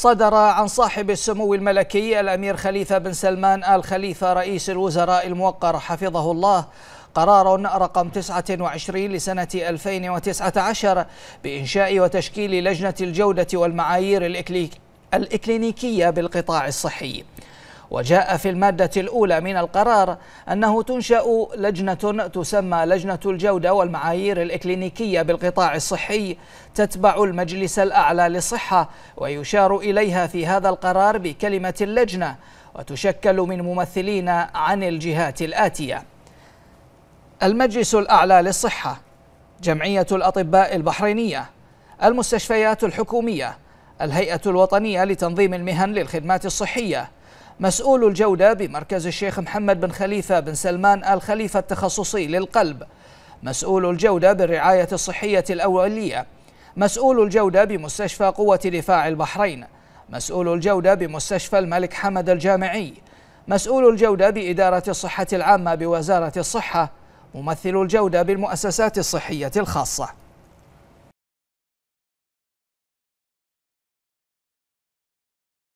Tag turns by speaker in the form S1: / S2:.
S1: صدر عن صاحب السمو الملكي الأمير خليفة بن سلمان آل خليفة رئيس الوزراء الموقر حفظه الله قرار رقم 29 لسنة 2019 بإنشاء وتشكيل لجنة الجودة والمعايير الإكلينيكية بالقطاع الصحي وجاء في المادة الأولى من القرار أنه تنشأ لجنة تسمى لجنة الجودة والمعايير الإكلينيكية بالقطاع الصحي تتبع المجلس الأعلى للصحة ويشار إليها في هذا القرار بكلمة اللجنة وتشكل من ممثلين عن الجهات الآتية المجلس الأعلى للصحة جمعية الأطباء البحرينية المستشفيات الحكومية الهيئة الوطنية لتنظيم المهن للخدمات الصحية مسؤول الجودة بمركز الشيخ محمد بن خليفة بن سلمان آل خليفة التخصصي للقلب مسؤول الجودة بالرعاية الصحية الأولية مسؤول الجودة بمستشفى قوة دفاع البحرين مسؤول الجودة بمستشفى الملك حمد الجامعي مسؤول الجودة بإدارة الصحة العامة بوزارة الصحة ممثل الجودة بالمؤسسات الصحية الخاصة